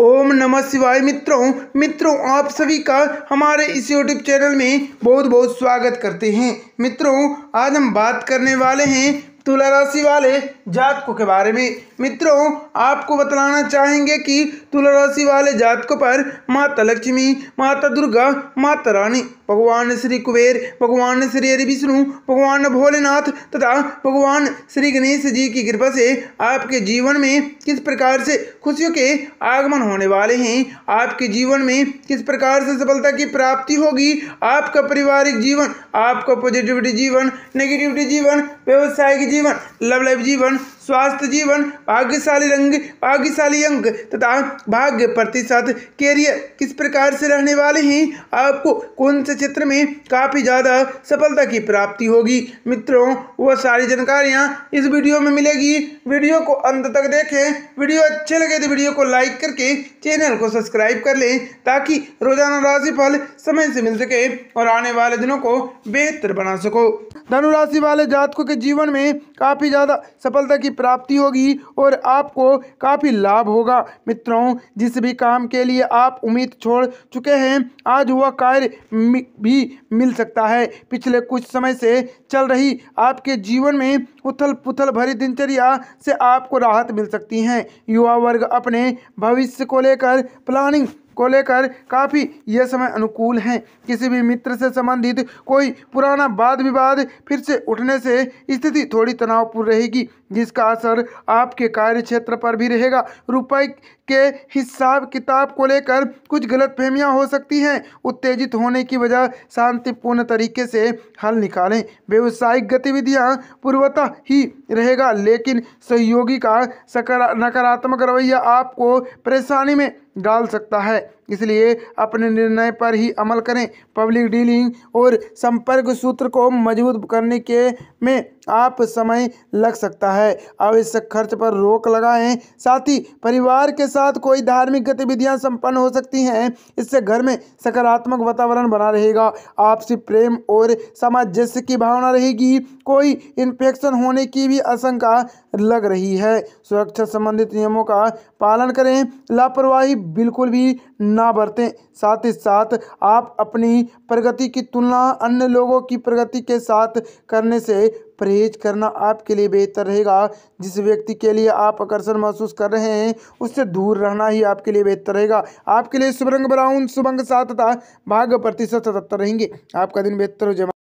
ओम नमः शिवाय मित्रों मित्रों आप सभी का हमारे इस यूट्यूब चैनल में बहुत बहुत स्वागत करते हैं मित्रों आज हम बात करने वाले हैं तुला राशि वाले जातकों के बारे में मित्रों आपको बतलाना चाहेंगे कि तुला राशि वाले जातकों पर माता लक्ष्मी माता दुर्गा माता रानी भगवान श्री कुबेर भगवान श्री हरि विष्णु भगवान भोलेनाथ तथा भगवान श्री गणेश जी की कृपा से आपके जीवन में किस प्रकार से खुशियों के आगमन होने वाले हैं आपके जीवन में किस प्रकार से सफलता की प्राप्ति होगी आपका पारिवारिक जीवन आपका पॉजिटिविटी जीवन नेगेटिविटी जीवन व्यावसायिक जीवन लव लाइफ जीवन स्वास्थ्य जीवन भाग्यशाली रंग भाग्यशाली अंक तथा भाग्य प्रतिशत कैरियर किस प्रकार से रहने वाले हैं आपको कौन से क्षेत्र में काफ़ी ज़्यादा सफलता की प्राप्ति होगी मित्रों वह सारी जानकारियाँ इस वीडियो में मिलेगी वीडियो को अंत तक देखें वीडियो अच्छे लगे तो वीडियो को लाइक करके चैनल को सब्सक्राइब कर लें ताकि रोजाना राशिफल समय से मिल सके और आने वाले दिनों को बेहतर बना सको धनुराशि वाले जातकों के जीवन में काफ़ी ज़्यादा सफलता की प्राप्ति होगी और आपको काफ़ी लाभ होगा मित्रों जिस भी काम के लिए आप उम्मीद छोड़ चुके हैं आज हुआ कार्य भी मिल सकता है पिछले कुछ समय से चल रही आपके जीवन में उथल पुथल भरी दिनचर्या से आपको राहत मिल सकती है युवा वर्ग अपने भविष्य को लेकर प्लानिंग को लेकर काफ़ी यह समय अनुकूल है किसी भी मित्र से संबंधित कोई पुराना वाद विवाद फिर से उठने से स्थिति थोड़ी तनावपूर्ण रहेगी जिसका असर आपके कार्य क्षेत्र पर भी रहेगा रुपए के हिसाब किताब को लेकर कुछ गलत फहमियाँ हो सकती हैं उत्तेजित होने की वजह शांतिपूर्ण तरीके से हल निकालें व्यवसायिक गतिविधियाँ पूर्वतः ही रहेगा लेकिन सहयोगी का नकारात्मक रवैया आपको परेशानी में डाल सकता है इसलिए अपने निर्णय पर ही अमल करें पब्लिक डीलिंग और संपर्क सूत्र को मजबूत करने के में आप समय लग सकता है आवश्यक खर्च पर रोक लगाएं साथ ही परिवार के साथ कोई धार्मिक गतिविधियां संपन्न हो सकती हैं इससे घर में सकारात्मक वातावरण बना रहेगा आपसी प्रेम और सामंजस्य की भावना रहेगी कोई इन्फेक्शन होने की भी आशंका लग रही है सुरक्षा संबंधित नियमों का पालन करें लापरवाही बिल्कुल भी न ना बरतें साथ ही साथ आप अपनी प्रगति की तुलना अन्य लोगों की प्रगति के साथ करने से परहेज करना आपके लिए बेहतर रहेगा जिस व्यक्ति के लिए आप आकर्षण महसूस कर रहे हैं उससे दूर रहना ही आपके लिए बेहतर रहेगा आपके लिए शुभ रंग ब्राउन शुभ सात तथा भाग्य प्रतिशत सतहत्तर रहेंगे आपका दिन बेहतर हो जाए